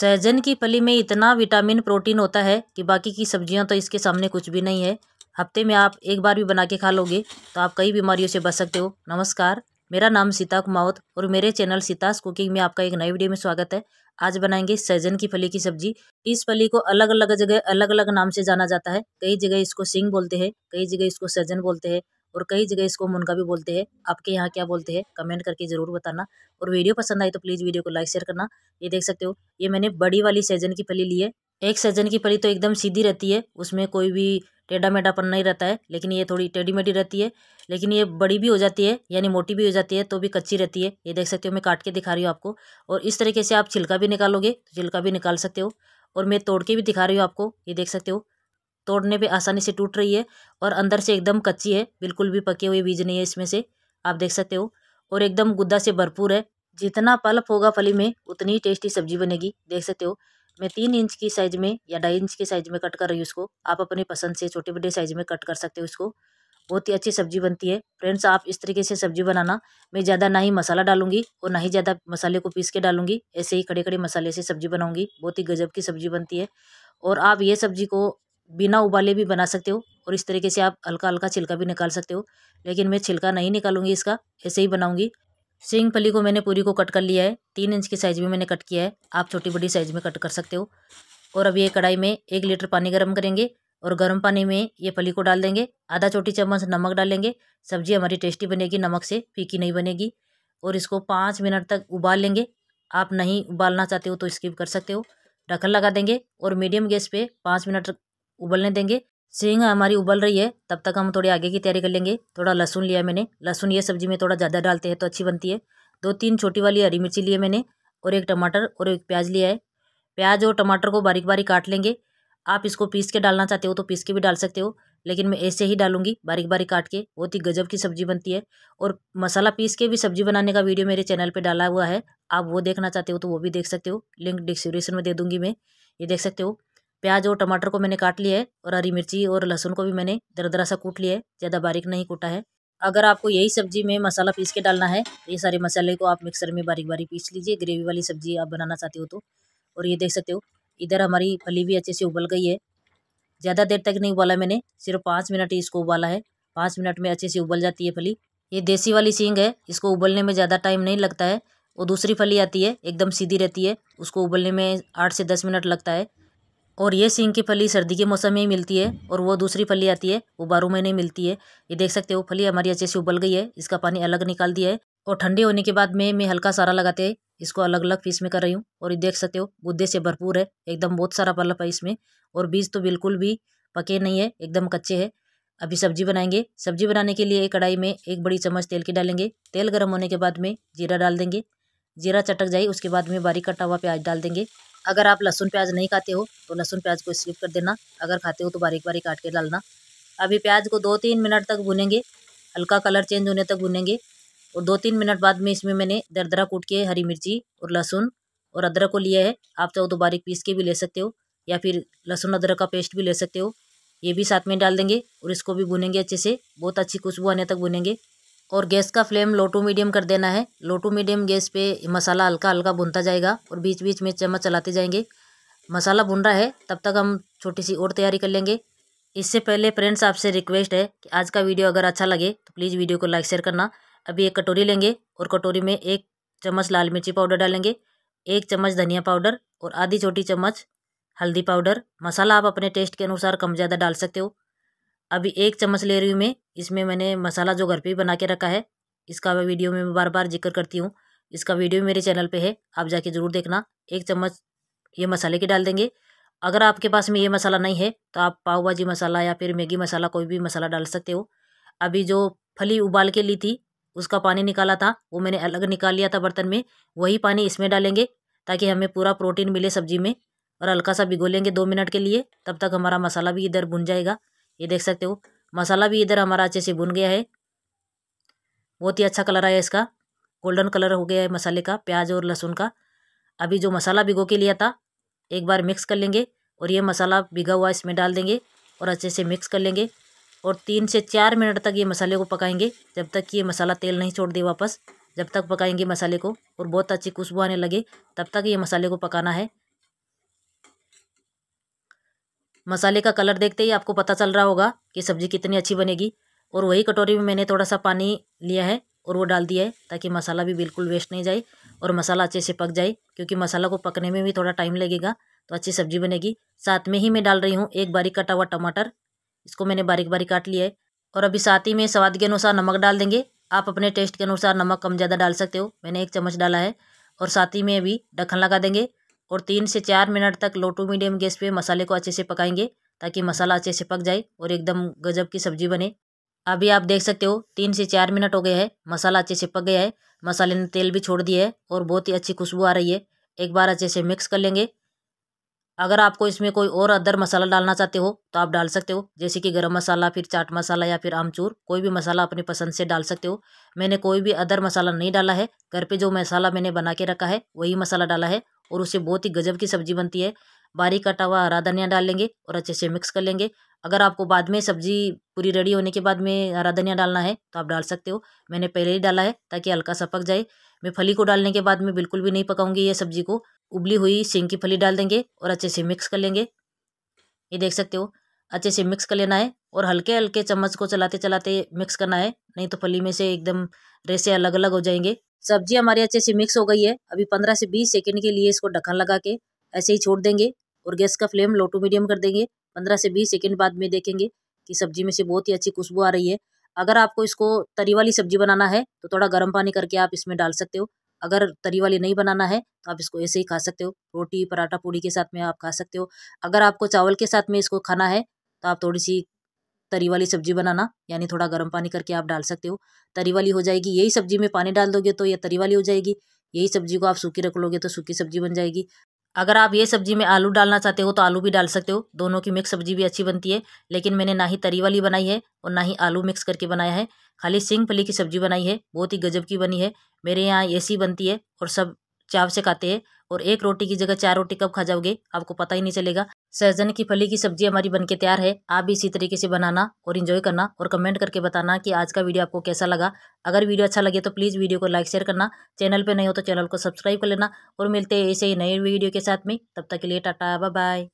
सहजन की फली में इतना विटामिन प्रोटीन होता है कि बाकी की सब्जियां तो इसके सामने कुछ भी नहीं है हफ्ते में आप एक बार भी बना के खा लोगे तो आप कई बीमारियों से बच सकते हो नमस्कार मेरा नाम सीता कुमावत और मेरे चैनल सीतास कुकिंग में आपका एक नई वीडियो में स्वागत है आज बनाएंगे सहजन की फली की सब्जी इस फली को अलग अलग जगह अलग अलग नाम से जाना जाता है कई जगह इसको सिंग बोलते हैं कई जगह इसको सहजन बोलते हैं और कई जगह इसको मुनगा भी बोलते हैं आपके यहाँ क्या बोलते हैं कमेंट करके ज़रूर बताना और वीडियो पसंद आई तो प्लीज़ वीडियो को लाइक शेयर करना ये देख सकते हो ये मैंने बड़ी वाली सेजन की फली ली है एक सेजन की फली तो एकदम सीधी रहती है उसमें कोई भी टेढ़ा मेढ़ापन नहीं रहता है लेकिन ये थोड़ी टेढ़ी मेढ़ी रहती है लेकिन ये बड़ी भी हो जाती है यानी मोटी भी हो जाती है तो भी कच्ची रहती है ये देख सकते हो मैं काट के दिखा रही हूँ आपको और इस तरीके से आप छिलका भी निकालोगे तो छिलका भी निकाल सकते हो और मैं तोड़ के भी दिखा रही हूँ आपको ये देख सकते हो तोड़ने पे आसानी से टूट रही है और अंदर से एकदम कच्ची है बिल्कुल भी पके हुए बीज नहीं है इसमें से आप देख सकते हो और एकदम गुद्दा से भरपूर है जितना पल्प होगा फली में उतनी ही टेस्टी सब्जी बनेगी देख सकते हो मैं तीन इंच की साइज़ में या ढाई इंच के साइज़ में कट कर रही हूँ उसको आप अपनी पसंद से छोटे बड़े साइज़ में कट कर सकते हो उसको बहुत ही अच्छी सब्जी बनती है फ्रेंड्स आप इस तरीके से सब्जी बनाना मैं ज़्यादा ना ही मसाला डालूंगी और ना ही ज़्यादा मसाले को पीस के डालूंगी ऐसे ही खड़े खड़े मसाले से सब्जी बनाऊंगी बहुत ही गजब की सब्जी बनती है और आप ये सब्जी को बिना उबाले भी बना सकते हो और इस तरीके से आप हल्का हल्का छिलका भी निकाल सकते हो लेकिन मैं छिलका नहीं निकालूंगी इसका ऐसे ही बनाऊंगी सिंग फली को मैंने पूरी को कट कर लिया है तीन इंच के साइज़ में मैंने कट किया है आप छोटी बड़ी साइज़ में कट कर सकते हो और अब ये कढ़ाई में एक लीटर पानी गर्म करेंगे और गर्म पानी में ये फली को डाल देंगे आधा छोटी चम्मच नमक डालेंगे सब्जी हमारी टेस्टी बनेगी नमक से फीकी नहीं बनेगी और इसको पाँच मिनट तक उबाल लेंगे आप नहीं उबालना चाहते हो तो स्किप कर सकते हो ढक्कन लगा देंगे और मीडियम गैस पे पाँच मिनट उबलने देंगे सेंग हमारी उबल रही है तब तक हम थोड़ी आगे की तैयारी कर लेंगे थोड़ा लहसुन लिया मैंने लहसुन ये सब्जी में थोड़ा ज़्यादा डालते हैं तो अच्छी बनती है दो तीन छोटी वाली हरी मिर्ची लिए मैंने और एक टमाटर और एक प्याज लिया है प्याज और टमाटर को बारीक बारीक काट लेंगे आप इसको पीस के डालना चाहते हो तो पीस के भी डाल सकते हो लेकिन मैं ऐसे ही डालूंगी बारीक बारीक काट के बहुत ही गजब की सब्जी बनती है और मसाला पीस के भी सब्जी बनाने का वीडियो मेरे चैनल पे डाला हुआ है आप वो देखना चाहते हो तो वो भी देख सकते हो लिंक डिस्क्रिप्शन में दे दूंगी मैं ये देख सकते हो प्याज और टमाटर को मैंने काट लिया है और हरी मिर्ची और लहसुन को भी मैंने दरदरा सा कूट लिया है ज़्यादा बारीक नहीं कूटा है अगर आपको यही सब्जी में मसाला पीस के डालना है तो ये सारे मसाले को आप मिक्सर में बारीक बारीक पीस लीजिए ग्रेवी वाली सब्जी आप बनाना चाहते हो तो और ये देख सकते हो इधर हमारी फली भी अच्छे से उबल गई है ज़्यादा देर तक नहीं उबाला मैंने सिर्फ पाँच मिनट ही इसको उबाला है पाँच मिनट में अच्छे से उबल जाती है फली ये देसी वाली सींग है इसको उबलने में ज़्यादा टाइम नहीं लगता है और दूसरी फली आती है एकदम सीधी रहती है उसको उबलने में आठ से दस मिनट लगता है और ये सींग की फली सर्दी के मौसम में ही मिलती है और वो दूसरी फली आती है वो बारह महीने मिलती है ये देख सकते हो फली हमारी अच्छे से उबल गई है इसका पानी अलग निकाल दिया है और ठंडी होने के बाद में मैं हल्का सारा लगाते हैं इसको अलग अलग पीस में कर रही हूँ और ये देख सकते हो गुद्दे से भरपूर है एकदम बहुत सारा पल्लप है इसमें और बीज तो बिल्कुल भी पके नहीं है एकदम कच्चे है अभी सब्जी बनाएंगे सब्जी बनाने के लिए कढ़ाई में एक बड़ी चम्मच तेल की डालेंगे तेल गर्म होने के बाद में जीरा डाल देंगे जीरा चटक जाए उसके बाद में बारीक कटा हुआ प्याज डाल देंगे अगर आप लहसुन प्याज नहीं खाते हो तो लहसुन प्याज को स्किप कर देना अगर खाते हो तो बारीक बारीक काट के डालना अभी प्याज को दो तीन मिनट तक भुनेंगे हल्का कलर चेंज होने तक भुनेंगे और दो तीन मिनट बाद में इसमें मैंने दरदरा कूट के हरी मिर्ची और लहसुन और अदरक को लिया है आप चाहो तो बारीक पीस के भी ले सकते हो या फिर लहसुन अदरक का पेस्ट भी ले सकते हो ये भी साथ में डाल देंगे और इसको भी भुनेंगे अच्छे से बहुत अच्छी खुशबू आने तक भुनेंगे और गैस का फ्लेम लो टू मीडियम कर देना है लो टू मीडियम गैस पे मसाला हल्का हल्का भुनता जाएगा और बीच बीच में चम्मच चलाते जाएंगे मसाला भुन रहा है तब तक हम छोटी सी और तैयारी कर लेंगे इससे पहले फ्रेंड्स आपसे रिक्वेस्ट है कि आज का वीडियो अगर अच्छा लगे तो प्लीज़ वीडियो को लाइक शेयर करना अभी एक कटोरी लेंगे और कटोरी में एक चम्मच लाल मिर्ची पाउडर डालेंगे एक चम्मच धनिया पाउडर और आधी छोटी चम्मच हल्दी पाउडर मसाला आप अपने टेस्ट के अनुसार कम ज़्यादा डाल सकते हो अभी एक चम्मच ले रही हूँ मैं इसमें मैंने मसाला जो घर पे बना के रखा है इसका मैं वीडियो में बार बार जिक्र करती हूँ इसका वीडियो मेरे चैनल पे है आप जाके ज़रूर देखना एक चम्मच ये मसाले के डाल देंगे अगर आपके पास में ये मसाला नहीं है तो आप पाव भाजी मसाला या फिर मैगी मसाला कोई भी मसाला डाल सकते हो अभी जो फली उबाल के ली थी उसका पानी निकाला था वो मैंने अलग निकाल लिया था बर्तन में वही पानी इसमें डालेंगे ताकि हमें पूरा प्रोटीन मिले सब्जी में और हल्का सा भिगो लेंगे दो मिनट के लिए तब तक हमारा मसाला भी इधर भुन जाएगा ये देख सकते हो मसाला भी इधर हमारा अच्छे से भुन गया है बहुत ही अच्छा कलर आया इसका गोल्डन कलर हो गया है मसाले का प्याज और लहसुन का अभी जो मसाला भिगो के लिया था एक बार मिक्स कर लेंगे और ये मसाला भिगा हुआ इसमें डाल देंगे और अच्छे से मिक्स कर लेंगे और तीन से चार मिनट तक ये मसाले को पकाएंगे जब तक कि ये मसाला तेल नहीं छोड़ दे वापस जब तक पकाएंगे मसाले को और बहुत अच्छी खुशबू आने लगे तब तक ये मसाले को पकाना है मसाले का कलर देखते ही आपको पता चल रहा होगा कि सब्ज़ी कितनी अच्छी बनेगी और वही कटोरी में मैंने थोड़ा सा पानी लिया है और वो डाल दिया है ताकि मसाला भी बिल्कुल वेस्ट नहीं जाए और मसाला अच्छे से पक जाए क्योंकि मसाला को पकने में भी थोड़ा टाइम लगेगा तो अच्छी सब्ज़ी बनेगी साथ में ही मैं डाल रही हूँ एक बारीक कटा हुआ टमाटर इसको मैंने बारीक बारीक काट लिया है और अभी साथ ही में स्वाद के अनुसार नमक डाल देंगे आप अपने टेस्ट के अनुसार नमक कम ज़्यादा डाल सकते हो मैंने एक चम्मच डाला है और साथ ही में अभी ढक्कन लगा देंगे और तीन से चार मिनट तक लो टू मीडियम गैस पे मसाले को अच्छे से पकाएंगे ताकि मसाला अच्छे से पक जाए और एकदम गजब की सब्जी बने अभी आप देख सकते हो तीन से चार मिनट हो गए हैं मसाला अच्छे से पक गया है मसाले ने तेल भी छोड़ दिया है और बहुत ही अच्छी खुशबू आ रही है एक बार अच्छे से मिक्स कर लेंगे अगर आपको इसमें कोई और अदर मसाला डालना चाहते हो तो आप डाल सकते हो जैसे कि गरम मसाला फिर चाट मसाला या फिर आमचूर कोई भी मसाला अपनी पसंद से डाल सकते हो मैंने कोई भी अदर मसाला नहीं डाला है घर पे जो मसाला मैंने बना के रखा है वही मसाला डाला है और उससे बहुत ही गजब की सब्जी बनती है बारीक कटा हुआ हरा धनिया डाल लेंगे और अच्छे से मिक्स कर लेंगे अगर आपको बाद में सब्जी पूरी रेडी होने के बाद में हरा धनिया डालना है तो आप डाल सकते हो मैंने पहले ही डाला है ताकि हल्का सा पक जाए मैं फली को डालने के बाद में बिल्कुल भी नहीं पकाऊंगी ये सब्जी को उबली हुई सिंग की फली डाल देंगे और अच्छे से मिक्स कर लेंगे ये देख सकते हो अच्छे से मिक्स कर लेना है और हल्के हल्के चम्मच को चलाते चलाते मिक्स करना है नहीं तो फली में से एकदम रेसे अलग अलग हो जाएंगे सब्जी हमारी अच्छे से मिक्स हो गई है अभी पंद्रह से बीस सेकेंड के लिए इसको ढक्कन लगा के ऐसे ही छोड़ देंगे और गैस का फ्लेम लो टू मीडियम कर देंगे पंद्रह से बीस सेकेंड बाद में देखेंगे कि सब्जी में से बहुत ही अच्छी खुशबू आ रही है अगर आपको इसको तरी वाली सब्जी बनाना है तो थोड़ा गर्म पानी करके आप इसमें डाल सकते हो अगर तरी वाली नहीं बनाना है तो आप इसको ऐसे ही खा सकते हो रोटी पराठा पूड़ी के साथ में आप खा सकते हो अगर आपको चावल के साथ में इसको खाना है तो आप थोड़ी सी तरी वाली सब्जी बनाना यानी थोड़ा गर्म पानी करके आप डाल सकते हो तरी वाली हो जाएगी यही सब्जी में पानी डाल दोगे तो ये तरी वाली हो जाएगी यही सब्जी को आप सूखी रख लोगे तो सूखी सब्जी बन जाएगी अगर आप ये सब्जी में आलू डालना चाहते हो तो आलू भी डाल सकते हो दोनों की मिक्स सब्जी भी अच्छी बनती है लेकिन मैंने ना ही तरी वाली बनाई है और ना ही आलू मिक्स करके बनाया है खाली सिंगफली की सब्जी बनाई है बहुत ही गजब की बनी है मेरे यहाँ ऐसी बनती है और सब चाव से खाते हैं और एक रोटी की जगह चार रोटी कब खा जाओगे आपको पता ही नहीं चलेगा सहजन की फली की सब्जी हमारी बनके तैयार है आप भी इसी तरीके से बनाना और इन्जॉय करना और कमेंट करके बताना कि आज का वीडियो आपको कैसा लगा अगर वीडियो अच्छा लगे तो प्लीज़ वीडियो को लाइक शेयर करना चैनल पर नहीं हो तो चैनल को सब्सक्राइब कर लेना और मिलते हैं ऐसे ही नए वीडियो के साथ में तब तक के लिए टाटा बाय